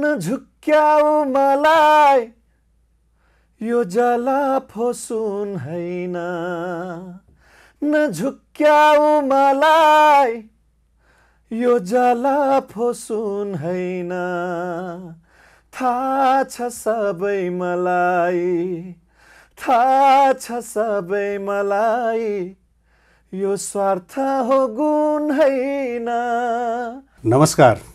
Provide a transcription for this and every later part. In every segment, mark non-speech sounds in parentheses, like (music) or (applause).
नझुक्याउ मलाई यो जला फोसुन होइन नझुक्याउ मलाई यो जला फोसुन होइन थाहा छ सबै मलाई थाहा छ सबै मलाई यो स्वार्थ हो गुण होइन नमस्कार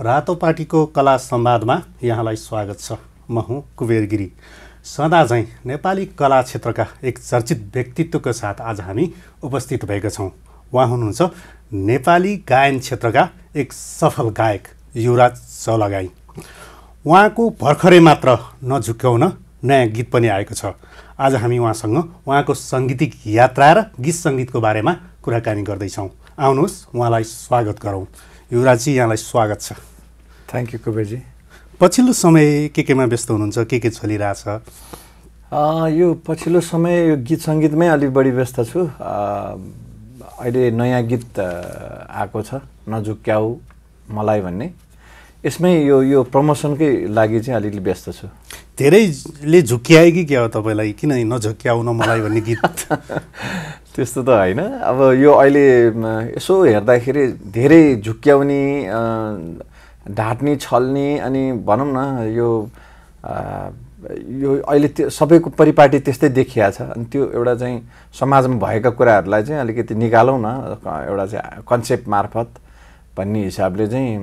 रातो पार्टीको कला संवादमा यहाँलाई स्वागत छ म हुँ कुबेर गिरी सदा झैँ नेपाली कला क्षेत्रका एक चर्चित व्यक्तित्वको साथ आज हामी उपस्थित भएका छौँ उहाँ हुनुहुन्छ नेपाली गायन क्षेत्रका एक सफल गायक युवराज चौलागाई उहाँको भर्खरै मात्र नझुक्याउन नयाँ गीत पनि आएको छ आज हामी उहाँसँग उहाँको साङ्गीतिक यात्रा र गीत सङ्गीतको बारेमा कुराकानी गर्दैछौँ आउनुहोस् उहाँलाई स्वागत गरौँ युवराजी यहाँलाई स्वागत छ थ्याङ्क यू कुबेरजी पछिल्लो समय के केमा व्यस्त हुनुहुन्छ के के चलिरहेछ यो पछिल्लो समय यो गीत सङ्गीतमै अलिक बढी व्यस्त छु अहिले नयाँ गीत आएको छ नजुक्याउ मलाई भन्ने यसमै यो यो प्रमोसनकै लागि चाहिँ अलिअलि व्यस्त छु धेरैले झुक्क्याए कि क्या हो तपाईँलाई किन न मलाई भन्ने गीत (laughs) त्यस्तो त होइन अब यो अहिले यसो हेर्दाखेरि धेरै झुक्क्याउने ढाँट्ने छल्ने अनि भनौँ न यो यो अहिले त्यो सबैको परिपाटी त्यस्तै देखिया छ अनि त्यो एउटा चाहिँ समाजमा भएका कुराहरूलाई चाहिँ अलिकति निकालौँ न एउटा चाहिँ कन्सेप्ट मार्फत भन्ने हिसाबले चाहिँ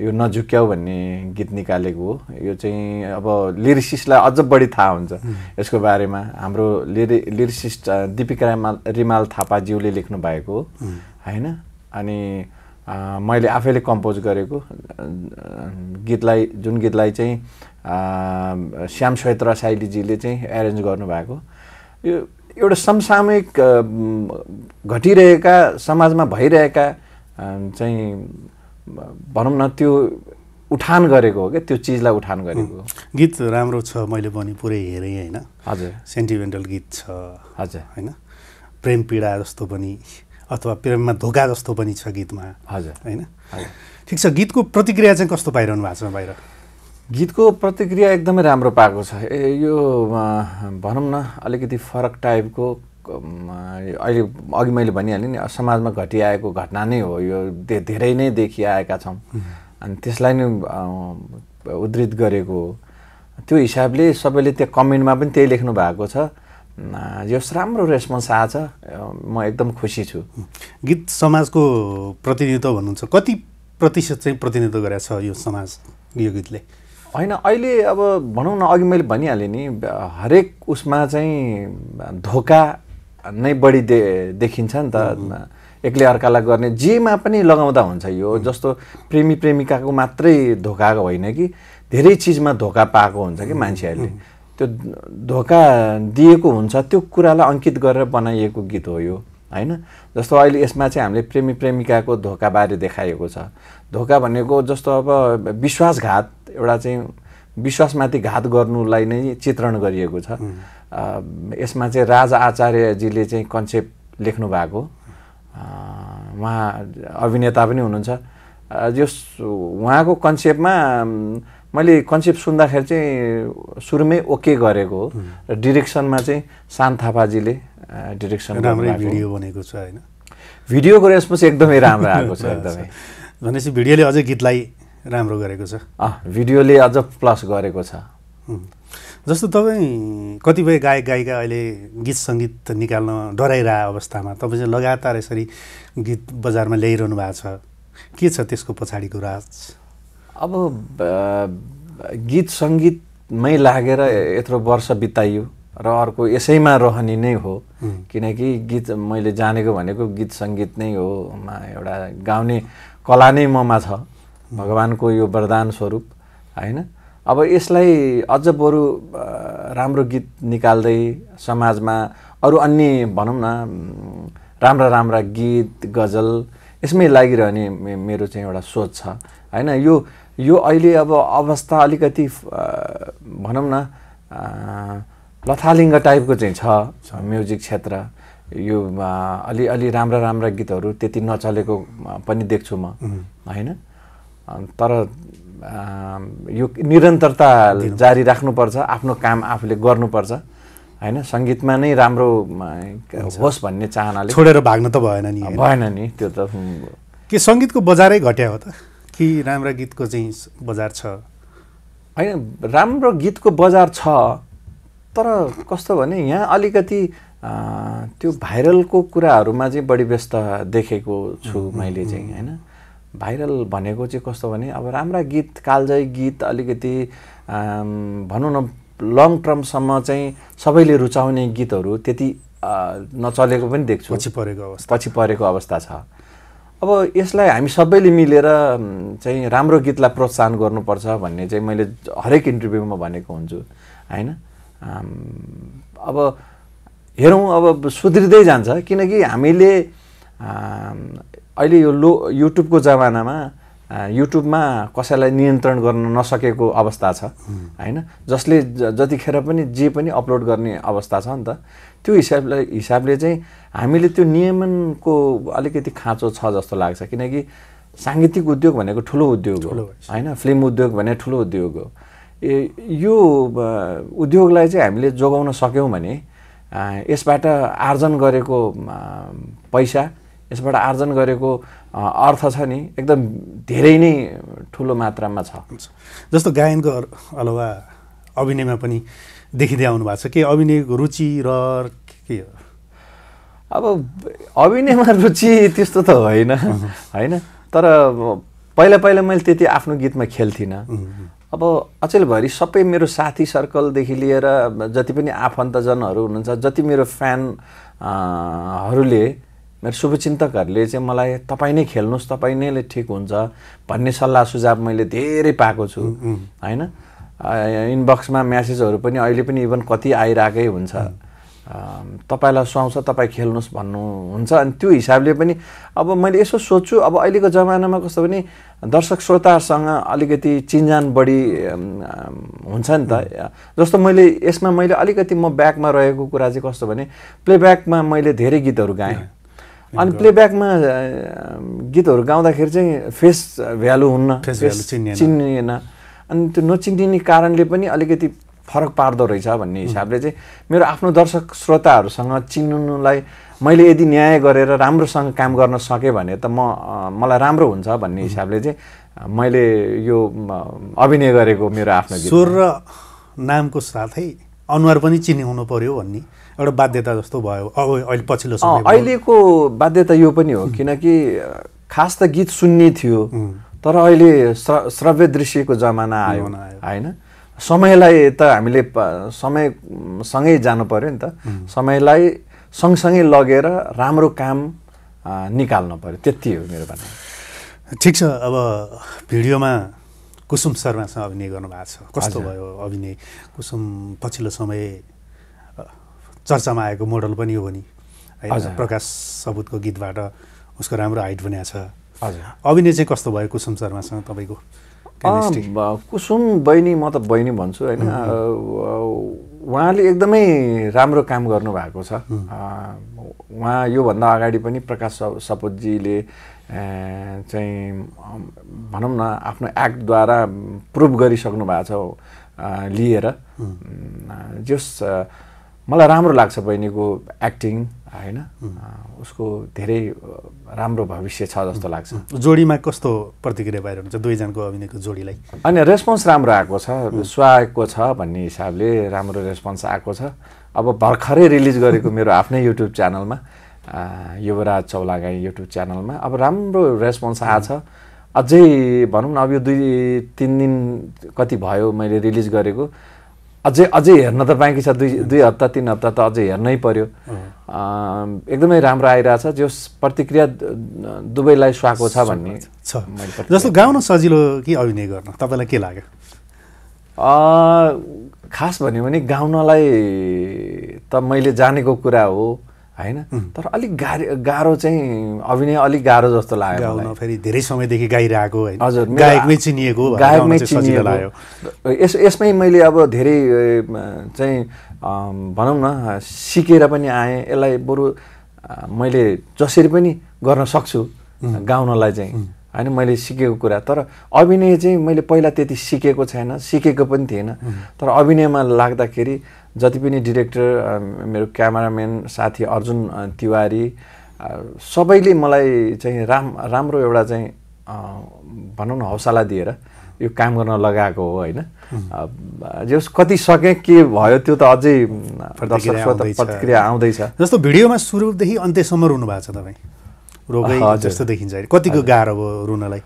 यो नझुक्याउ भन्ने गीत निकालेको हो यो चाहिँ अब लिरिसिस्टलाई अझ बढी थाहा हुन्छ यसको बारेमा हाम्रो लिरि लिरिसिस्ट दिपिका रिमाल रिमाल थापाज्यूले लेख्नु भएको हो होइन अनि मैले आफैले कम्पोज गरेको गीतलाई जुन गीतलाई चाहिँ श्याम श्वेत साइलीजीले चाहिँ एरेन्ज गर्नुभएको यो एउटा समसामयिक घटिरहेका समाजमा भइरहेका चाहिँ भनौँ न त्यो उठान गरेको हो क्या त्यो चिजलाई उठान गरेको हो गीत राम्रो छ मैले पनि पुरै हेरेँ होइन हजुर सेन्टिमेन्टल गीत छ हजुर होइन प्रेम पीडा जस्तो पनि अथवा प्रेममा धोका जस्तो पनि छ गीतमा हजुर होइन ठिक छ गीतको प्रतिक्रिया चाहिँ कस्तो पाइरहनु भएको छ बाहिर गीतको प्रतिक्रिया एकदमै राम्रो पाएको छ ए यो भनौँ न अलिकति फरक टाइपको अहिले अघि मैले भनिहालेँ नि समाजमा घटिआएको घटना नै हो यो धेरै नै देखिआएका छौँ अनि त्यसलाई नै उद्धित गरेको हो त्यो हिसाबले सबैले त्यहाँ कमेन्टमा पनि त्यही लेख्नु भएको छ यस राम्रो रेस्पोन्स आएछ म एकदम खुसी छु गीत समाजको प्रतिनिधित्व भन्नुहुन्छ कति प्रतिशत चाहिँ प्रतिनिधित्व गरेको छ यो समाज यो गीतले होइन अहिले अब भनौँ न अघि मैले भनिहालेँ नि हरेक उसमा चाहिँ धोका नै बढी दे देखिन्छ नि त एक्लै अर्कालाई गर्ने जेमा पनि लगाउँदा हुन्छ यो जस्तो प्रेमी प्रेमिकाको मात्रै धोका होइन कि धेरै चिजमा धोका पाएको हुन्छ कि मान्छेहरूले त्यो धोका दिएको हुन्छ त्यो कुरालाई अङ्कित गरेर बनाइएको गीत हो यो होइन जस्तो अहिले यसमा चाहिँ हामीले प्रेमी प्रेमिकाको धोकाबारे देखाएको छ धोका भनेको जस्तो अब विश्वासघात एउटा चाहिँ विश्वासमाथि घात गर्नुलाई नै चित्रण गरिएको छ यसमा चाहिँ राजा आचार्यजीले चाहिँ कन्सेप्ट लेख्नु भएको उहाँ अभिनेता पनि हुनुहुन्छ जस उहाँको कन्सेप्टमा मैले कन्सेप्ट सुन्दाखेरि चाहिँ सुरुमै ओके गरेको हो र डिरेक्सनमा चाहिँ सान थापाजीले डिरेक्सन राम्रै भिडियो बनेको छ होइन भिडियोको रेस्पोन्स एकदमै राम्रो आएको छ (laughs) एकदमै भनेपछि भिडियोले अझै गीतलाई राम्रो गरेको छ भिडियोले अझ प्लस गरेको छ जस्तो तपाईँ कतिपय गायक गायिका अहिले गीत सङ्गीत निकाल्न डराइरहेको अवस्थामा तपाईँ चाहिँ लगातार यसरी गीत बजारमा ल्याइरहनु भएको छ के छ त्यसको पछाडिको राज अब गीत सङ्गीतमै लागेर यत्रो वर्ष बिताइयो र अर्को यसैमा रहने नै हो किनकि गीत मैले जानेको भनेको गीत सङ्गीत नै हो एउटा गाउने कला नै ममा छ भगवान्को यो वरदान स्वरूप होइन अब यसलाई अझ बरु राम्रो गीत निकाल्दै समाजमा अरू अन्य भनौँ न राम्रा राम्रा गीत गजल यसमै लागिरहने मेरो चाहिँ एउटा सोच छ होइन यो यो अहिले अब अवस्था अलिकति भनौँ न लथालिङ्ग टाइपको चाहिँ छ म्युजिक क्षेत्र यो अलि अलि राम्रा राम्रा गीतहरू त्यति नचलेको पनि देख्छु म होइन तर यो निरन्तरता जारी राख्नुपर्छ आफ्नो काम आफूले गर्नुपर्छ होइन सङ्गीतमा नै राम्रो होस् भन्ने चाहनाले छोडेर भाग्न त भएन नि भएन नि त्यो त के सङ्गीतको बजारै घट्या हो त कि राम्रा गीतको चाहिँ बजार छ होइन राम्रो गीतको बजार छ तर कस्तो भने यहाँ अलिकति त्यो भाइरलको कुराहरूमा चाहिँ बढी व्यस्त देखेको छु मैले चाहिँ होइन भाइरल भनेको चाहिँ कस्तो भने अब राम्रा गीत कालजय गीत अलिकति भनौँ न लङ टर्मसम्म चाहिँ सबैले रुचाउने गीतहरू त्यति नचलेको पनि देख्छु पछि परेको अवस्था पछि परेको अवस्था छ अब यसलाई हामी सबैले मिलेर चाहिँ राम्रो गीतलाई प्रोत्साहन गर्नुपर्छ भन्ने चाहिँ मैले हरेक इन्टरभ्यूमा भनेको हुन्छु होइन अब हेरौँ अब सुध्रिँदै जान्छ किनकि हामीले अहिले यो लो युट्युबको जमानामा युट्युबमा कसैलाई नियन्त्रण गर्न नसकेको अवस्था छ होइन जसले जतिखेर पनि जे पनि अपलोड गर्ने अवस्था छ नि त त्यो हिसाबले हिसाबले चाहिँ हामीले त्यो नियमनको अलिकति खाँचो छ जस्तो लाग्छ किनकि साङ्गीतिक उद्योग भनेको ठुलो उद्योग हो होइन फिल्म उद्योग भने ठुलो उद्योग हो ए यो उद्योगलाई चाहिँ हामीले जोगाउन सक्यौँ भने यसबाट आर्जन गरेको पैसा यसबाट आर्जन गरेको अर्थ छ नि एकदम धेरै नै ठुलो मात्रामा छ जस्तो गायनको अलावा अभिनयमा पनि देखिँदै आउनु भएको छ के अभिनयको रुचि र के हो अब अभिनयमा रुचि त्यस्तो त होइन होइन तर पहिला पहिला मैले त्यति आफ्नो गीतमा खेल्थिनँ अब अचेलभरि सबै मेरो साथी सर्कलदेखि लिएर जति पनि आफन्तजनहरू हुनुहुन्छ जति मेरो फ्यानहरूले मेरो शुभचिन्तकहरूले चाहिँ मलाई तपाईँ नै खेल्नुहोस् तपाईँ नैले ठिक हुन्छ भन्ने सल्लाह सुझाव मैले धेरै पाएको छु होइन इनबक्समा म्यासेजहरू पनि अहिले पनि इभन कति आइरहेकै हुन्छ तपाईँलाई सुहाउँछ तपाईँ खेल्नुहोस् भन्नुहुन्छ अनि त्यो हिसाबले पनि अब मैले यसो सोध्छु अब अहिलेको जमानामा कस्तो भने दर्शक श्रोताहरूसँग अलिकति चिन्जान बढी हुन्छ नि त जस्तो मैले यसमा मैले अलिकति म ब्याकमा रहेको कुरा चाहिँ कस्तो भने प्लेब्याकमा मैले धेरै गीतहरू गाएँ अनि प्लेब्याकमा गीतहरू गाउँदाखेरि चाहिँ फेस भ्यालु हुन्न फेस चिनिएन अनि त्यो नचिनिने कारणले पनि अलिकति फरक पार्दो रहेछ भन्ने हिसाबले चाहिँ मेरो आफ्नो दर्शक श्रोताहरूसँग चिन्नुलाई मैले यदि न्याय गरेर राम्रोसँग काम गर्न सकेँ भने त म मलाई राम्रो हुन्छ भन्ने हिसाबले चाहिँ मैले यो अभिनय गरेको मेरो आफ्नो स्वर र नामको साथै अनुहार पनि चिन्ने हुनु पर्यो भन्ने एउटा बाध्यता जस्तो भयो अहिले पछिल्लो समय अहिलेको बाध्यता यो पनि हो किनकि खास त गीत सुन्ने थियो तर अहिले श्रव्य दृश्यको जमाना आयो होइन समयलाई त हामीले समयसँगै जानु पऱ्यो नि त समयलाई सँगसँगै लगेर राम्रो काम निकाल्नु पऱ्यो त्यति हो मेरो भनाइ ठिक छ अब भिडियोमा कुसुम शर्मासँग अभिनय गर्नुभएको छ कस्तो भयो अभिनय कुसुम पछिल्लो समय चर्चामा आएको मोडल पनि हो नि प्रकाश सबुतको गीतबाट उसको राम्रो हाइट बनिएको छ अभिनय चाहिँ कस्तो भयो कुसुम शर्मासँग तपाईँको कुसुम बहिनी म त बहिनी भन्छु होइन उहाँले एकदमै राम्रो काम गर्नुभएको छ उहाँ योभन्दा अगाडि पनि प्रकाश सपुतजीले चाहिँ भनौँ न आफ्नो एक्टद्वारा प्रुभ गरिसक्नु भएको छ लिएर जस मलाई राम्रो लाग्छ बहिनीको एक्टिङ होइन उसको धेरै राम्रो भविष्य छ जस्तो लाग्छ जोडीमा कस्तो प्रतिक्रिया भएर हुन्छ दुईजनाको अभिनयको जोडीलाई अनि रेस्पोन्स राम्रो आएको छ सुहाएको छ भन्ने हिसाबले राम्रो रेस्पोन्स आएको छ अब भर्खरै रिलिज गरेको मेरो आफ्नै युट्युब च्यानलमा युवराज चौलागाई युट्युब च्यानलमा अब राम्रो रेस्पोन्स छ अझै भनौँ न अब यो दुई तिन दिन कति भयो मैले रिलिज गरेको अझै अझै हेर्न त बाँकी छ दुई दुई हप्ता तिन हप्ता त अझै हेर्नै पर्यो एकदमै राम्रो छ जो प्रतिक्रिया दुवैलाई सुहाएको छ भन्ने छ जस्तो गाउन सजिलो कि अभिनय गर्न तपाईँलाई के लाग्यो खास भन्यो भने गाउनलाई त मैले जानेको कुरा हो होइन तर अलिक गाह्रो गाह्रो चाहिँ अभिनय अलिक गाह्रो जस्तो लाग्यो फेरि धेरै समयदेखि गाइरहेको हजुर गायकमै चिनिएको गायकमै चिनिएको लाग्यो यस यसमै मैले अब धेरै चाहिँ भनौँ न सिकेर पनि आएँ यसलाई बरु मैले जसरी पनि गर्न सक्छु गाउनलाई चाहिँ होइन मैले सिकेको कुरा तर अभिनय चाहिँ मैले पहिला त्यति सिकेको छैन सिकेको पनि थिएन तर अभिनयमा लाग्दाखेरि जति पनि डिरेक्टर मेरो क्यामराम्यान साथी अर्जुन तिवारी सबैले मलाई चाहिँ राम राम्रो एउटा चाहिँ भनौँ न हौसला दिएर यो काम गर्न लगाएको हो होइन जस कति सके के भयो त्यो त अझै प्रतिक्रिया आउँदैछ जस्तो भिडियोमा सुरुदेखि अन्त्यसम्म रुनु भएको छ तपाईँ रोगै जस्तो देखिन्छ कतिको गाह्रो भयो रुनलाई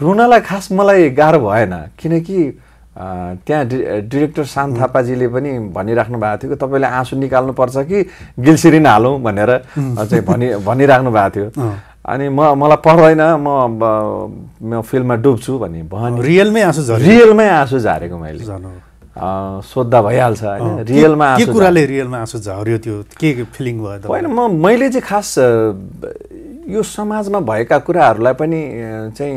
रुनलाई खास मलाई गाह्रो भएन किनकि त्यहाँ डि डिरेक्टर शान थापाजीले पनि भनिराख्नु भएको थियो कि तपाईँले आँसु निकाल्नुपर्छ कि गिल्सिरिन हालौँ भनेर चाहिँ भनि भनिराख्नु भएको थियो अनि म मलाई पर्दैन म म फिल्ममा डुब्छु भने रियलमै आँसु रियलमै आँसु झारेको मैले सोद्धा भइहाल्छ होइन रियलमा के कुराले रियलमा आँसु झऱ्यो त्यो के फिलिङ भयो होइन म मैले चाहिँ खास यो समाजमा भएका कुराहरूलाई पनि चाहिँ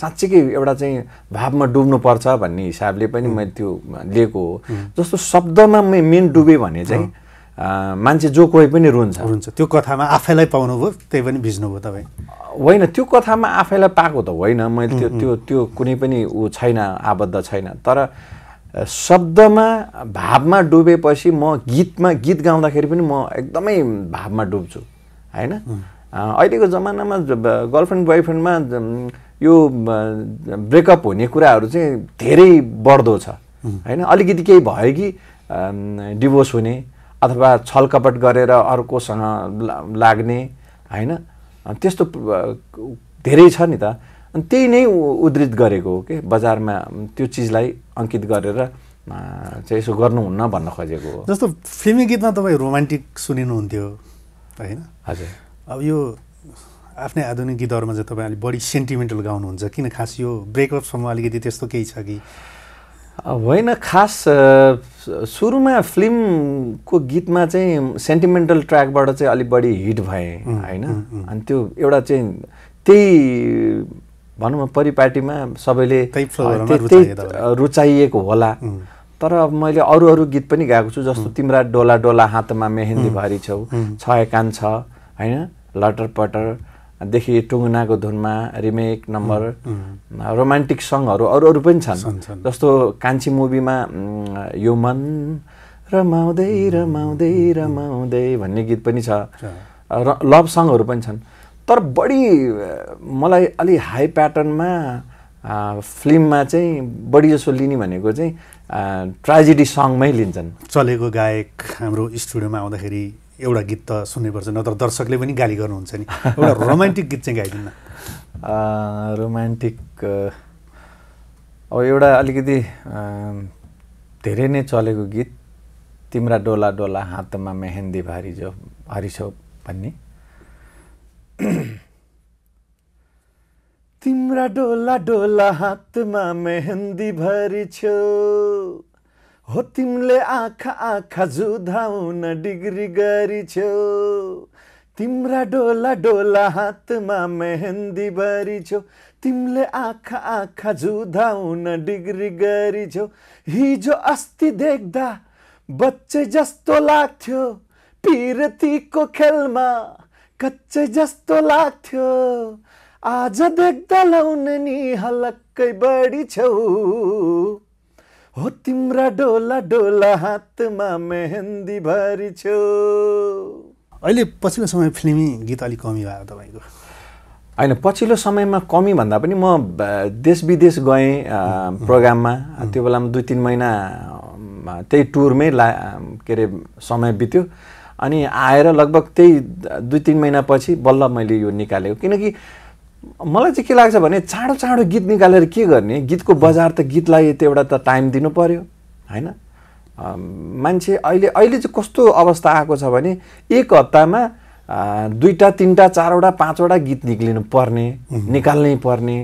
साँच्चीकै एउटा चाहिँ भावमा डुब्नुपर्छ भन्ने हिसाबले पनि मैले त्यो लिएको हो जस्तो शब्दमा मेन डुबेँ भने चाहिँ मान्छे जो कोही पनि रुन्छ रुन्छ त्यो कथामा आफैलाई पाउनुभयो त्यही पनि भिज्नुभयो तपाईँ होइन त्यो कथामा आफैलाई पाएको त होइन मैले त्यो त्यो त्यो कुनै पनि ऊ छैन आबद्ध छैन तर शब्दमा भावमा डुबेपछि म गीतमा गीत गाउँदाखेरि पनि म एकदमै भावमा डुब्छु होइन अहिलेको जमानामा गर्लफ्रेन्ड बोयफ्रेन्डमा यो ब्रेकअप हुने कुराहरू चाहिँ धेरै बढ्दो छ होइन अलिकति केही भयो कि डिभोर्स हुने अथवा छलकपट गरेर अर्कोसँग लाग्ने होइन त्यस्तो धेरै छ नि त अनि त्यही नै उद्धित गरेको हो कि बजारमा त्यो चिजलाई अङ्कित गरेर चाहिँ यसो गर्नुहुन्न भन्न खोजेको हो जस्तो फिल्मी गीतमा तपाईँ रोमान्टिक सुनिनुहुन्थ्यो होइन हजुर अब यो आफ्नै आधुनिक गीतहरूमा चाहिँ तपाईँ अलिक बढी सेन्टिमेन्टल गाउनुहुन्छ किन खास यो ब्रेकअपसम्म अलिकति त्यस्तो केही छ कि होइन खास सुरुमा फिल्मको गीतमा चाहिँ सेन्टिमेन्टल ट्र्याकबाट चाहिँ अलिक बढी हिट भएँ होइन अनि त्यो एउटा चाहिँ त्यही भनौँ न परिपाटीमा सबैले त्यही रुचाइएको होला तर अब मैले अरू अरू गीत पनि गाएको छु जस्तो तिम्रा डोला डोला हातमा मेहेन्दी भरि छेउ छ छ होइन लटर पटरदेखि टुङ्गनाको धुनमा रिमेक नम्बर रोमान्टिक सङ्गहरू अरू अरू पनि छन् जस्तो कान्छी मुभीमा यो मन रमाउँदै रमाउँदै रमाउँदै भन्ने गीत पनि छ र लभ सङ्गहरू पनि छन् तर बढी मलाई अलि हाई प्याटर्नमा फिल्ममा चाहिँ बढी जसो लिने भनेको चाहिँ ट्राजेडी सङमै लिन्छन् चलेको गायक हाम्रो स्टुडियोमा आउँदाखेरि एउटा गीत त सुन्नैपर्छ नत्र दर्शकले पनि गाली गर्नुहुन्छ नि एउटा रोमान्टिक (laughs) गीत चाहिँ गाइदिनु रोमान्टिक अब एउटा अलिकति धेरै नै चलेको गीत तिम्रा डोला डोला हातमा मेहेन्दी भारी जो हरिसो भन्ने (clears throat) तिम्रा डोला डोला हातमा मेहन्दी भरि हो तिमीले आँखा आँखा जुधाउन डिग्री गरी तिम्रा डोला डोला हातमा मेहन्दी भरि तिमीले आँखा आँखा जुधाउन डिग्री गरी हिजो अस्ति देख्दा बच्चे जस्तो लाग्थ्यो पिरतीको खेलमा कच्चै जस्तो लाग्थ्यो आज देख्दा लाउने नि हलक्कै बढी छेउ हो तिम्रा डोला डोला हातमा मेहेन्दी भरि छेउ अहिले पछिल्लो समय फिल्मी गीत अलिक कमी भयो तपाईँको होइन पछिल्लो समयमा कमी भन्दा पनि म देश विदेश गएँ प्रोग्राममा त्यो बेलामा दुई तिन महिना त्यही टुरमै ला के अरे समय बित्यो अनि आएर लगभग त्यही दुई तिन महिनापछि बल्ल मैले यो निकालेको किनकि मलाई चाहिँ के लाग्छ भने चाँडो चाँडो गीत निकालेर के गर्ने गीतको बजार त गीतलाई त्यो एउटा त टाइम दिनु पऱ्यो होइन मान्छे अहिले अहिले चाहिँ कस्तो अवस्था आएको छ भने एक हप्तामा दुईवटा तिनवटा चारवटा पाँचवटा गीत निक्लिनु पर्ने निकाल्नै पर्ने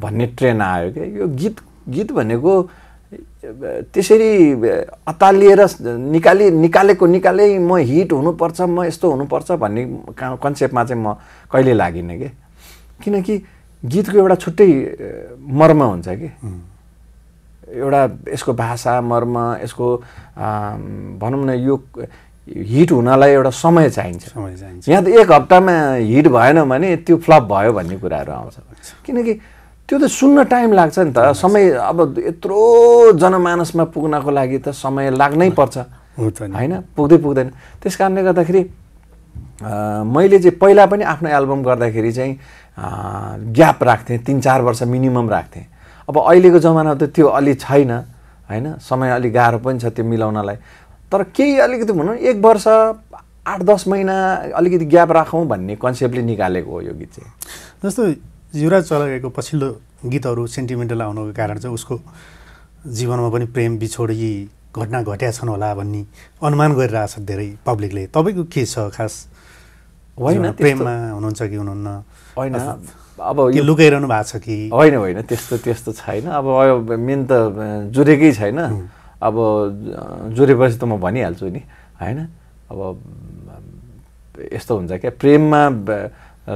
भन्ने ट्रेन आयो क्या यो गीत गीत भनेको त्यसरी अतालिएर निकाली निकालेको निकाले म हिट हुनुपर्छ म यस्तो हुनुपर्छ भन्ने कन्सेप्टमा चाहिँ म कहिले लागिनँ कि किनकि गीतको एउटा छुट्टै मर्म हुन्छ कि एउटा यसको भाषा मर्म यसको भनौँ न यो हिट हुनलाई एउटा समय चाहिन्छ समय चाहिन्छ यहाँ त एक हप्तामा हिट भएन भने त्यो फ्लप भयो भन्ने कुराहरू आउँछ किनकि त्यो त सुन्न टाइम लाग्छ नि त समय अब यत्रो जनमानसमा पुग्नको लागि त समय लाग्नै पर्छ होइन पुग्दै पुग्दैन त्यस कारणले गर्दाखेरि मैले चाहिँ पहिला पनि आफ्नो एल्बम गर्दाखेरि चाहिँ ग्याप राख्थेँ तिन चार वर्ष मिनिमम राख्थेँ अब अहिलेको जमानामा त त्यो अलि छैन होइन समय अलिक गाह्रो पनि छ त्यो मिलाउनलाई तर केही अलिकति भनौँ एक वर्ष आठ दस महिना अलिकति ग्याप राखौँ भन्ने कन्सेप्टले निकालेको हो यो गीत चाहिँ जस्तो युवराज चलाएको पछिल्लो गीतहरू सेन्टिमेन्टल आउनुको कारण चाहिँ उसको जीवनमा पनि प्रेम बिछोडी घटना घट्या छन् होला भन्ने अनुमान गरिरहेछ धेरै पब्लिकले तपाईँको के छ खास होइन प्रेममा हुनुहुन्छ कि हुनुहुन्न होइन अब यो लुकाइरहनु भएको छ कि होइन होइन त्यस्तो त्यस्तो छैन अब मेन त जुरेकै छैन अब जुरेपछि त म भनिहाल्छु नि होइन अब यस्तो हुन्छ क्या प्रेममा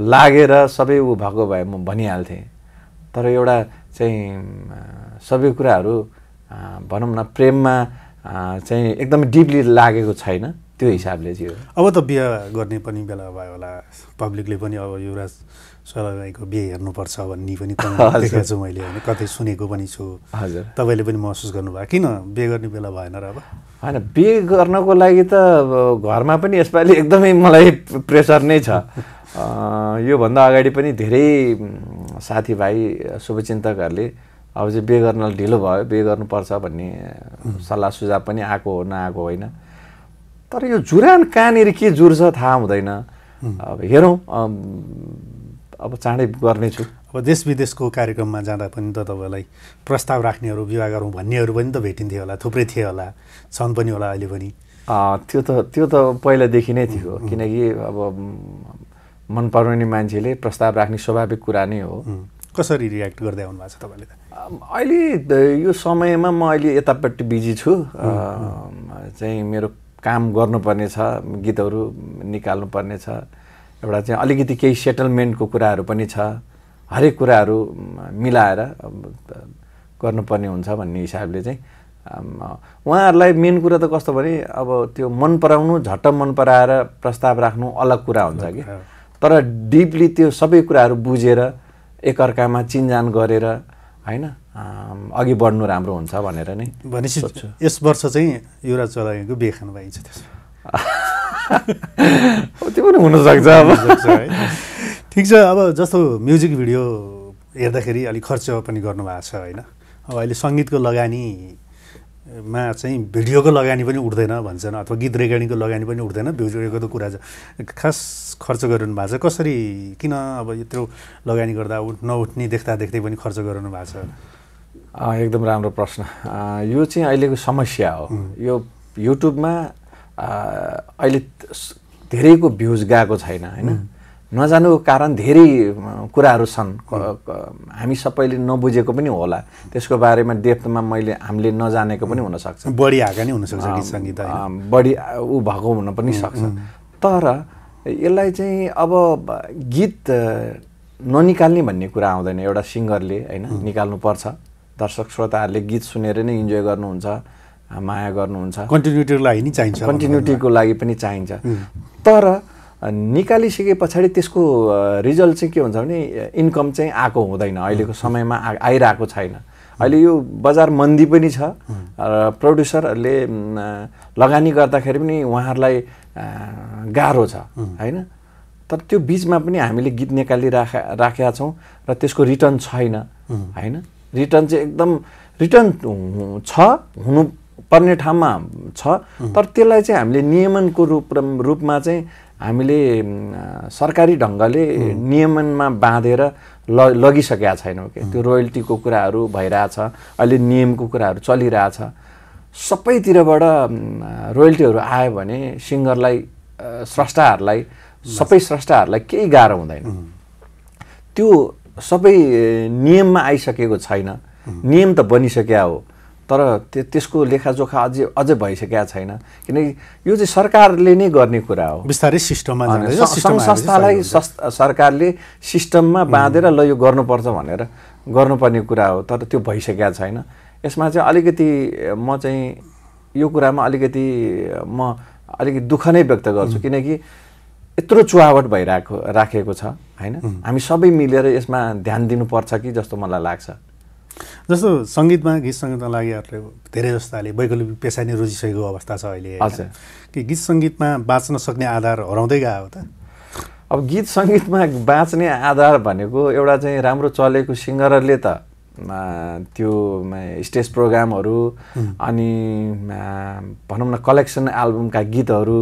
लागेर सबै ऊ भएको भए म भनिहाल्थेँ तर एउटा चाहिँ सबै कुराहरू भनौँ न प्रेममा चाहिँ एकदमै डिपली लागेको छैन त्यो हिसाबले चाहिँ अब त बिहा गर्ने पनि बेला भयो होला पब्लिकले पनि अब युवराज सरको बिहे हेर्नुपर्छ भन्ने पनि (laughs) देखेको छु मैले होइन कतै सुनेको पनि छु हजुर तपाईँले पनि महसुस गर्नुभयो किन बिहे गर्ने बेला भएन र अब होइन बिहे गर्नको लागि त घरमा पनि यसपालि एकदमै मलाई प्रेसर नै छ योभन्दा अगाडि पनि धेरै साथीभाइ शुभचिन्तकहरूले अब चाहिँ बिहे गर्न ढिलो भयो बिहे गर्नुपर्छ भन्ने सल्लाह सुझाव पनि आएको हो नआएको होइन तर यो जुरान कहाँनिर के जुर्छ थाहा हुँदैन अब हेरौँ अब चाँडै गर्नेछु अब देश विदेशको कार्यक्रममा जाँदा पनि त तपाईँलाई प्रस्ताव राख्नेहरू विवाह गरौँ भन्नेहरू पनि त भेटिन्थ्यो होला थुप्रै थिए होला छन् पनि होला अहिले पनि त्यो त त्यो त पहिलादेखि नै थियो किनकि अब मन पराउने मान्छेले प्रस्ताव राख्ने स्वाभाविक कुरा नै हो कसरी रियाक्ट गर्दै आउनु भएको छ तपाईँले त अहिले यो समयमा म अहिले यतापट्टि बिजी छु चाहिँ मेरो काम गर्नुपर्ने छ गीतहरू निकाल्नुपर्ने छ एउटा चाहिँ अलिकति केही सेटलमेन्टको कुराहरू पनि छ हरेक कुराहरू मिलाएर गर्नुपर्ने हुन्छ भन्ने हिसाबले चाहिँ उहाँहरूलाई मेन कुरा त कस्तो भने अब त्यो मन पराउनु झट्ट मन पराएर प्रस्ताव राख्नु अलग कुरा हुन्छ कि तर डिपली त्यो सबै कुराहरू बुझेर एकअर्कामा चिन्जान गरेर होइन अघि बढ्नु राम्रो हुन्छ भनेर नै भनेपछि यस वर्ष चाहिँ युवराज चलाएको बेखान पाइन्छ त्यसमा त्यो पनि हुनसक्छ अब ठिक छ अब जस्तो म्युजिक भिडियो हेर्दाखेरि अलिक खर्च पनि गर्नुभएको छ होइन अब अहिले सङ्गीतको लगानी मा चाहिँ भिडियोको लगानी पनि उठ्दैन भन्छन् अथवा गीत रेकर्डिङको लगानी पनि उठ्दैन भिडियोको त कुरा छ खास खर्च गरिरहनु भएको छ कसरी किन अब यत्रो लगानी गर्दा उठ नउठ्ने देख्दा देख्दै पनि खर्च गरिरहनु भएको छ एकदम राम्रो प्रश्न यो चाहिँ अहिलेको समस्या हो यो युट्युबमा अहिले धेरैको भ्युज गएको छैन होइन नजानुको कारण धेरै कुराहरू छन् हामी सबैले नबुझेको पनि होला त्यसको बारेमा डेप्थमा मैले हामीले नजानेको पनि हुनसक्छ बढी आएका नै हुनसक्छ गीत सङ्गीत बढी ऊ भएको हुन पनि सक्छ तर यसलाई चाहिँ अब गीत ननिकाल्ने भन्ने कुरा आउँदैन एउटा सिङ्गरले होइन निकाल्नुपर्छ दर्शक श्रोताहरूले गीत सुनेर नै इन्जोय गर्नुहुन्छ माया गर्नुहुन्छ कन्टिन्युटीको लागि नि चाहिन्छ कन्टिन्युटीको लागि पनि चाहिन्छ तर निकालिसके पछाडि त्यसको रिजल्ट चाहिँ के हुन्छ भने इन्कम चाहिँ आएको हुँदैन अहिलेको समयमा आ आइरहेको छैन अहिले यो बजार मन्दी पनि छ र प्रड्युसरहरूले लगानी गर्दाखेरि पनि उहाँहरूलाई गाह्रो छ होइन तर त्यो बिचमा पनि हामीले गीत निकालिराखा राखेका छौँ र त्यसको रिटर्न छैन होइन रिटर्न चाहिँ एकदम रिटर्न छ हुनुपर्ने ठाउँमा छ तर त्यसलाई चाहिँ हामीले नियमनको रूप रूपमा चाहिँ हामीले सरकारी ढङ्गले नियमनमा बाँधेर ल लगिसकेका छैनौँ कि त्यो रोयल्टीको कुराहरू भइरहेछ अहिले नियमको कुराहरू चलिरहेछ सबैतिरबाट रोयल्टीहरू आयो भने सिङ्गरलाई स्रष्टाहरूलाई सबै स्रष्टाहरूलाई केही गाह्रो हुँदैन त्यो सबै नियममा आइसकेको छैन नियम त बनिसकेका हो तर त्यो त्यसको लेखाजोखा अझै अझै भइसकेका छैन किनकि यो चाहिँ सरकारले नै गर्ने कुरा हो बिस्तारै सिस्टममा सङ्घ संस्थालाई सरकारले सिस्टममा बाँधेर ल यो गर्नुपर्छ भनेर गर्नुपर्ने कुरा हो तर त्यो भइसकेका छैन यसमा चाहिँ अलिकति म चाहिँ यो कुरामा अलिकति म अलिकति दुःख नै व्यक्त गर्छु किनकि यत्रो चुहावट भइरहेको राखेको छ होइन हामी सबै मिलेर यसमा ध्यान दिनुपर्छ कि जस्तो मलाई लाग्छ जस्तो सङ्गीतमा गीत सङ्गीतमा लागिहरूले धेरै जस्ताले वैकल्पिक पेसा नै रोजिसकेको अवस्था छ अहिले कि गीत सङ्गीतमा बाँच्न सक्ने आधार हराउँदै गएको त अब गीत सङ्गीतमा बाँच्ने आधार भनेको एउटा चाहिँ राम्रो चलेको सिङ्गरहरूले त त्यो स्टेज प्रोग्रामहरू अनि भनौँ न कलेक्सन एल्बमका गीतहरू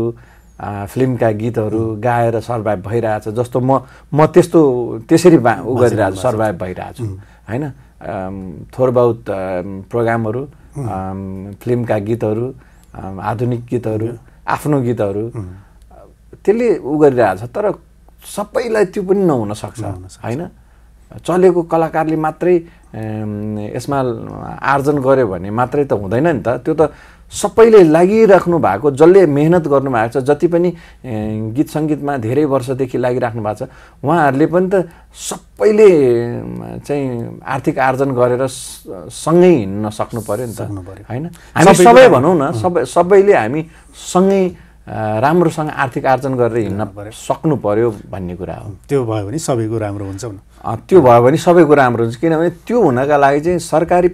फिल्मका गीतहरू गाएर सर्भाइभ भइरहेछ जस्तो म म त्यस्तो त्यसरी ऊ गरिरहेको छु सर्भाइभ भइरहेको छु होइन थोर बहुत प्रोग्रामहरू फिल्मका गीतहरू आधुनिक गीतहरू आफ्नो गीतहरू त्यसले उ गरिरहेको छ तर सबैलाई त्यो पनि सक्छ होइन चलेको कलाकारले मात्रै यसमा आर्जन गर्यो भने मात्रै त हुँदैन नि त त्यो त सबैले लागिराख्नु भएको जसले मेहनत गर्नुभएको छ जति पनि गीत सङ्गीतमा धेरै वर्षदेखि लागिराख्नु भएको छ उहाँहरूले पनि त सबैले चाहिँ आर्थिक आर्जन गरेर सँगै हिँड्न सक्नु पऱ्यो नि त होइन हामी सबै भनौँ न सबै सबैले हामी सँगै राम्रोसँग आर्थिक आर्जन गरेर हिँड्न सक्नु पऱ्यो भन्ने कुरा हो त्यो भयो भने सबैको राम्रो हुन्छ त्यो भयो भने सबैको राम्रो हुन्छ किनभने त्यो हुनका लागि चाहिँ सरकारी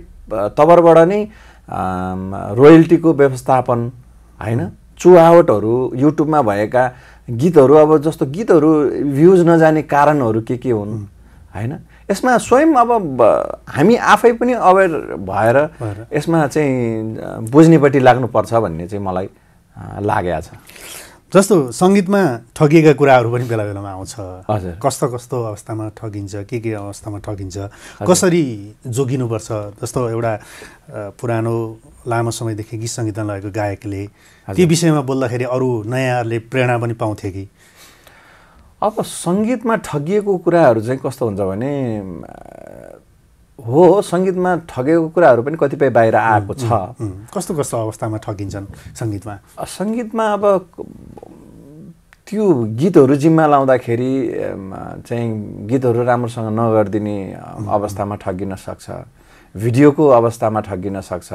तवरबाट नै रोयल्टीको व्यवस्थापन होइन चुहावटहरू युट्युबमा भएका गीतहरू अब जस्तो गीतहरू भ्युज नजाने कारणहरू के के हुन् होइन यसमा स्वयं अब हामी आफै पनि अवेर भएर यसमा चाहिँ बुझ्नेपट्टि लाग्नुपर्छ भन्ने चाहिँ मलाई लागेको छ जस्तो सङ्गीतमा ठगिएका कुराहरू पनि बेला बेलामा आउँछ कस्तो कस्तो अवस्थामा ठगिन्छ के के अवस्थामा ठगिन्छ कसरी जोगिनुपर्छ जस्तो एउटा पुरानो लामो समयदेखि गीत सङ्गीतमा लगेको गायकले त्यो विषयमा बोल्दाखेरि अरू नयाँहरूले प्रेरणा पनि पाउँथे कि अब सङ्गीतमा ठगिएको कुराहरू चाहिँ कस्तो हुन्छ भने हो सङ्गीतमा ठगेको कुराहरू पनि कतिपय बाहिर आएको छ कस्तो कस्तो अवस्थामा ठगिन्छन् सङ्गीतमा सङ्गीतमा अब त्यो गीतहरू जिम्मा लाउँदाखेरि चाहिँ गीतहरू राम्रोसँग नगरिदिने अवस्थामा ठगिन सक्छ भिडियोको अवस्थामा ठगिन सक्छ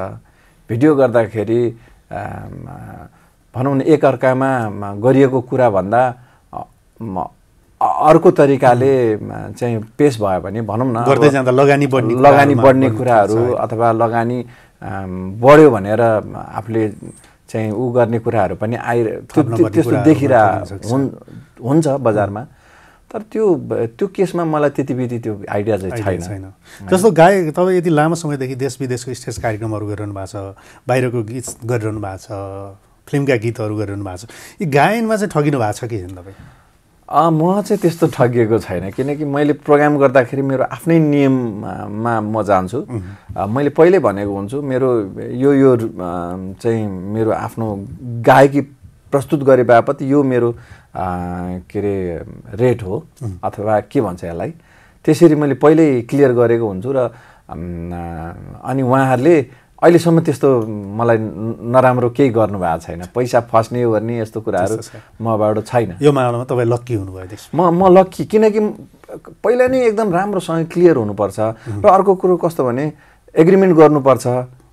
भिडियो गर्दाखेरि भनौँ न एकअर्कामा गरिएको कुराभन्दा अर्को तरिकाले चाहिँ पेस भयो भने भनौँ न गर्दै जाँदा लगानी बढ्ने लगानी बढ्ने कुराहरू अथवा लगानी बढ्यो भनेर आफूले चाहिँ ऊ गर्ने कुराहरू पनि आइ त्यस्तो देखिरह हुन् हुन्छ बजारमा तर त्यो त्यो केसमा मलाई त्यति बिति त्यो आइडिया चाहिँ छैन जस्तो गायक तपाईँ यति लामो समयदेखि देश विदेशको स्टेज कार्यक्रमहरू गरिरहनु भएको छ बाहिरको गीत गरिरहनु भएको छ फिल्मका गीतहरू गरिरहनु भएको छ यी गायनमा चाहिँ ठगिनु भएको छ कि तपाईँ म चाहिँ त्यस्तो ठगिएको छैन किनकि मैले प्रोग्राम गर्दाखेरि मेरो आफ्नै नियममा म जान्छु मैले पहिले भनेको हुन्छु मेरो यो यो चाहिँ मेरो आफ्नो गायकी प्रस्तुत गरे बापत यो मेरो के अरे रेट हो अथवा के भन्छ यसलाई त्यसरी मैले पहिल्यै क्लियर गरेको हुन्छु र अनि उहाँहरूले अहिलेसम्म त्यस्तो मलाई नराम्रो केही गर्नुभएको छैन पैसा फस्ने ओर्ने यस्तो कुराहरू मबाट छैन यो मामलामा तपाईँ लक्की हुनुभयो म म लक्की किनकि पहिला नै एकदम राम्रोसँग क्लियर हुनुपर्छ र अर्को कुरो कस्तो भने एग्रिमेन्ट गर्नुपर्छ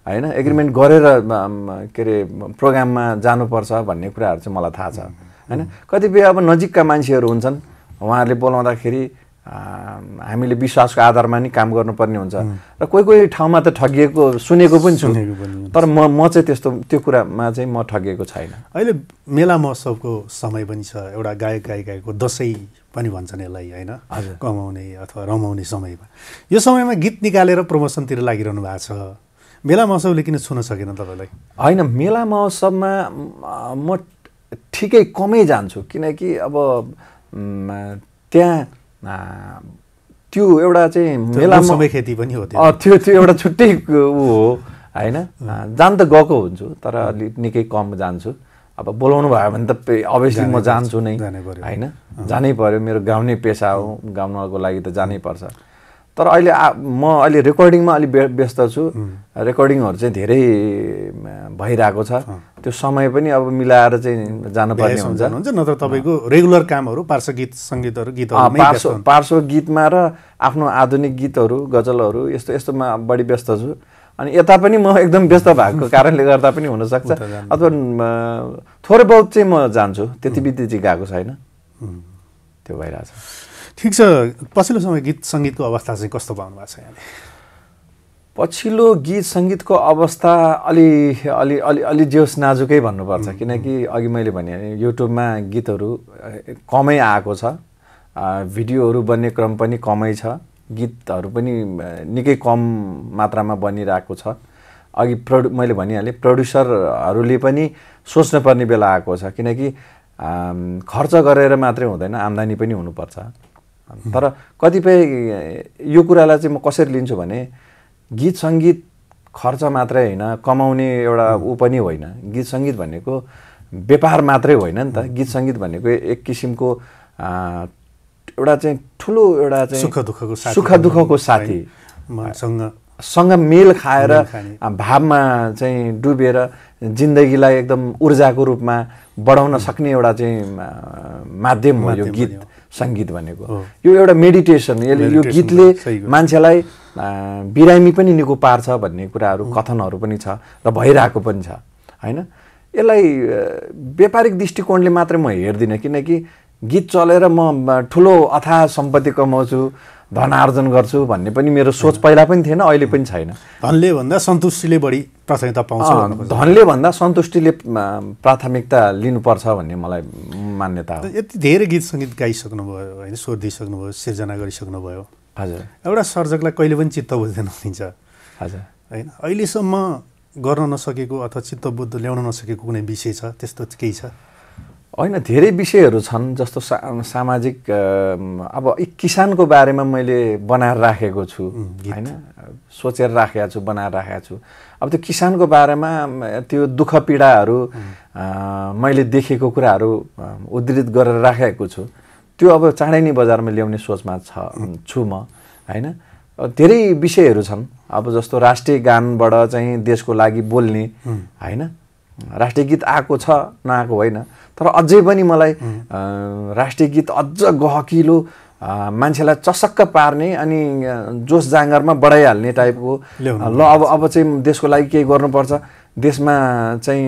होइन एग्रिमेन्ट गरेर के अरे प्रोग्राममा जानुपर्छ भन्ने कुराहरू चाहिँ मलाई थाहा छ होइन कतिपय अब नजिकका मान्छेहरू हुन्छन् उहाँहरूले बोलाउँदाखेरि हामीले विश्वासको आधारमा नि काम गर्नुपर्ने हुन्छ र कोही कोही ठाउँमा त ठगिएको सुनेको पनि छु तर म म चाहिँ त्यस्तो त्यो कुरामा चाहिँ म ठगिएको छैन अहिले मेला महोत्सवको समय पनि छ एउटा गायक गायिकाको दसैँ पनि भन्छन् यसलाई होइन कमाउने अथवा रमाउने समयमा यो समयमा गीत निकालेर प्रमोसनतिर लागिरहनु भएको छ मेला महोत्सवले किन छुन सकेन तपाईँलाई होइन मेला महोत्सवमा म ठिकै कमै जान्छु किनकि अब त्यहाँ त्यो एउटा चाहिँ मेलामा खेती पनि हो त्यो त्यो एउटा छुट्टै ऊ हो होइन जान त गएको हुन्छु तर अलि निकै कम जान्छु अब बोलाउनु भयो भने त अभियसली म जान्छु नै होइन जानै पऱ्यो मेरो गाउने पेसा हो गाउनको लागि त जानै पर्छ तर अहिले म अहिले रेकर्डिङमा अलिक व्यस्त छु रेकर्डिङहरू चाहिँ धेरै भइरहेको छ त्यो समय पनि अब मिलाएर चाहिँ जानुपर्ने हुन्छ नत्र तपाईँको रेगुलर कामहरू पार्श्व गीत सङ्गीतहरू गीत पार्श्व पार्श्व गीतमा र आफ्नो आधुनिक गीतहरू गजलहरू यस्तो यस्तोमा बढी व्यस्त छु अनि यता पनि म एकदम व्यस्त भएको कारणले गर्दा पनि हुनसक्छ अथवा थोरै बहुत चाहिँ म जान्छु त्यति बित्ति चाहिँ गएको छैन त्यो भइरहेछ ठिक छ पछिल्लो समय गीत सङ्गीतको अवस्था चाहिँ कस्तो पाउनु भएको छ यहाँले पछिल्लो गीत सङ्गीतको अवस्था अलि अलि अलि अलि जोस नाजुकै भन्नुपर्छ किनकि अघि मैले भने युट्युबमा गीतहरू कमै आएको छ भिडियोहरू बन्ने क्रम पनि कमै छ गीतहरू पनि निकै कम मात्रामा बनिरहेको छ अघि प्रडु मैले भनिहालेँ प्रड्युसरहरूले पनि सोच्नुपर्ने बेला आएको छ किनकि खर्च गरेर मात्रै हुँदैन आम्दानी पनि हुनुपर्छ तर कतिपय यो कुरालाई चाहिँ म कसरी लिन्छु भने गीत सङ्गीत खर्च मात्रै होइन कमाउने एउटा ऊ पनि होइन गीत सङ्गीत भनेको व्यापार मात्रै होइन नि त गीत सङ्गीत भनेको एक किसिमको एउटा चाहिँ ठुलो एउटा चाहिँ सुख दुःखको सुख दुःखको साथी सँग मेल खाएर भावमा चाहिँ डुबेर जिन्दगीलाई एकदम ऊर्जाको रूपमा बढाउन सक्ने एउटा चाहिँ माध्यम हो यो गीत सङ्गीत भनेको यो एउटा मेडिटेसन यसले यो गीतले मान्छेलाई बिरामी पनि निको पार्छ भन्ने कुराहरू कथनहरू पनि छ र भइरहेको पनि छ होइन यसलाई व्यापारिक दृष्टिकोणले मात्रै म हेर्दिनँ किनकि गीत चलेर म ठुलो अथाह सम्पत्ति कमाउँछु धन आर्जन गर्छु भन्ने पनि मेरो सोच पहिला पनि थिएन अहिले पनि छैन धनले भन्दा सन्तुष्टिले बढी प्राथमिकता पाउँछ धनले भन्दा सन्तुष्टिले प्राथमिकता लिनुपर्छ भन्ने मलाई मान्यता हो यति धेरै गीत सङ्गीत गाइसक्नुभयो होइन दिइसक्नुभयो सिर्जना गरिसक्नुभयो हजुर एउटा सर्जकलाई कहिले पनि चित्त बुझ्दैन भनिन्छ हजुर होइन अहिलेसम्म गर्न नसकेको अथवा चित्तबुद्ध ल्याउन नसकेको कुनै विषय छ त्यस्तो केही छ होइन धेरै विषयहरू छन् जस्तो सा सामाजिक अब किसानको बारेमा मैले बनाएर राखेको छु होइन सोचेर राखेको छु बनाएर राखेको छु अब त्यो किसानको बारेमा त्यो दुःख पीडाहरू मैले देखेको कुराहरू उद्धित गरेर राखेको छु त्यो अब चाँडै नै बजारमा ल्याउने सोचमा छ छु म होइन धेरै विषयहरू छन् अब जस्तो राष्ट्रिय गानबाट चाहिँ देशको लागि बोल्ने होइन राष्ट्रिय गीत आएको छ नआएको होइन तर अझै पनि मलाई राष्ट्रिय गीत अझ गहकिलो मान्छेलाई चसक्क पार्ने अनि जोस जाँगरमा बढाइहाल्ने टाइपको ल अब अब चाहिँ देशको लागि केही गर्नुपर्छ देशमा चाहिँ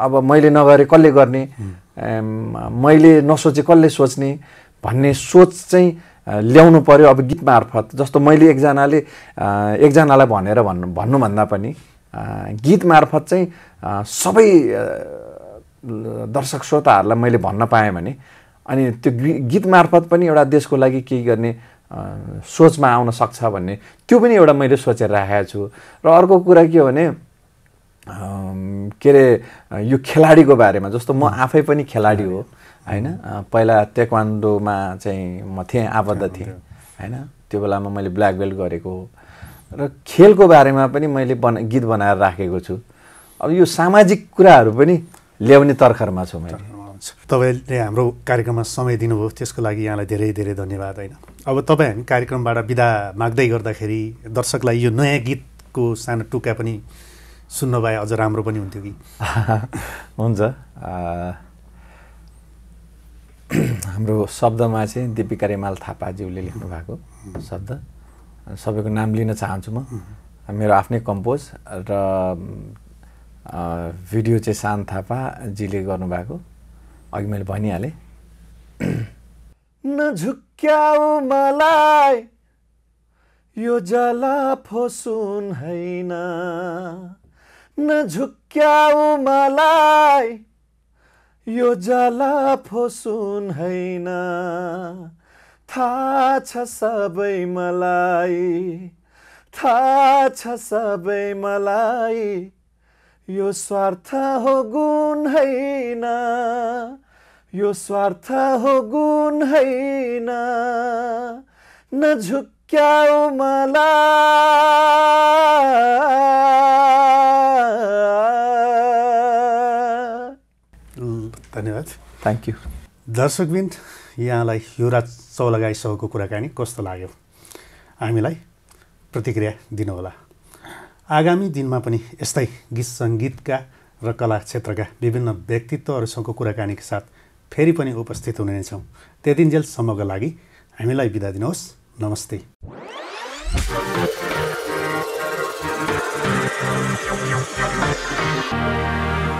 अब मैले नगरे कसले गर्ने मैले नसोचे कसले सोच्ने भन्ने सोच चाहिँ ल्याउनु पऱ्यो अब गीत मार्फत जस्तो मैले एकजनाले एकजनालाई भनेर भन्नु भन्नुभन्दा पनि गीत मार्फत चाहिँ सबै दर्शक श्रोताहरूलाई मैले भन्न पाएँ भने अनि त्यो गीत मार्फत पनि एउटा देशको लागि केही गर्ने सोचमा आउन सक्छ भन्ने त्यो पनि एउटा मैले सोचेर राखेको छु र अर्को कुरा के हो भने के अरे यो खेलाडीको बारेमा जस्तो म आफै पनि खेलाडी हो होइन पहिला टेक्वान्डोमा चाहिँ म थिएँ आबद्ध थिएँ होइन त्यो बेलामा मैले ब्ल्याक बेल्ट गरेको हो र खेलको बारेमा पनि मैले बना गीत बनाएर राखेको छु अब यो सामाजिक कुराहरू पनि ल्याउने तर्खरमा छु मैले तपाईँले हाम्रो कार्यक्रममा समय दिनुभयो त्यसको लागि यहाँलाई धेरै धेरै धन्यवाद होइन अब तपाईँ हामी कार्यक्रमबाट बिदा माग्दै गर्दाखेरि दर्शकलाई यो नयाँ गीतको सानो टुक्का पनि सुन्न भए अझ राम्रो पनि हुन्थ्यो कि (laughs) हुन्छ हाम्रो शब्दमा चाहिँ दिपिका रेमाल थापाज्यूले लेख्नु भएको शब्द सबैको नाम लिन चाहन्छु म मेरो आफ्नै कम्पोज र भिडियो चाहिँ सान थापाजीले गर्नुभएको अघि मैले भनिहालेँ नझुक्याउ मलाई यो जला फोसुन होइन झुक्क्याउ मलाई यो जला फोसुन होइन थाहा छ सबै मलाई थाहा छ सबै मलाई यो स्वार्थ हो गुण होइन यो स्वार्थ हो गुण होइन न झुक्क्याउ मलाई धन्यवाद थ्याङ्क यू दर्शकबिन्द यहाँलाई युवराज चौलागाईसँगको कुराकानी कस्तो लाग्यो हामीलाई प्रतिक्रिया दिनुहोला आगामी दिनमा पनि यस्तै गीत सङ्गीतका र कला क्षेत्रका विभिन्न व्यक्तित्वहरूसँगको कुराकानीका साथ फेरि पनि उपस्थित हुने नै छौँ लागि हामीलाई बिदा दिनुहोस् नमस्ते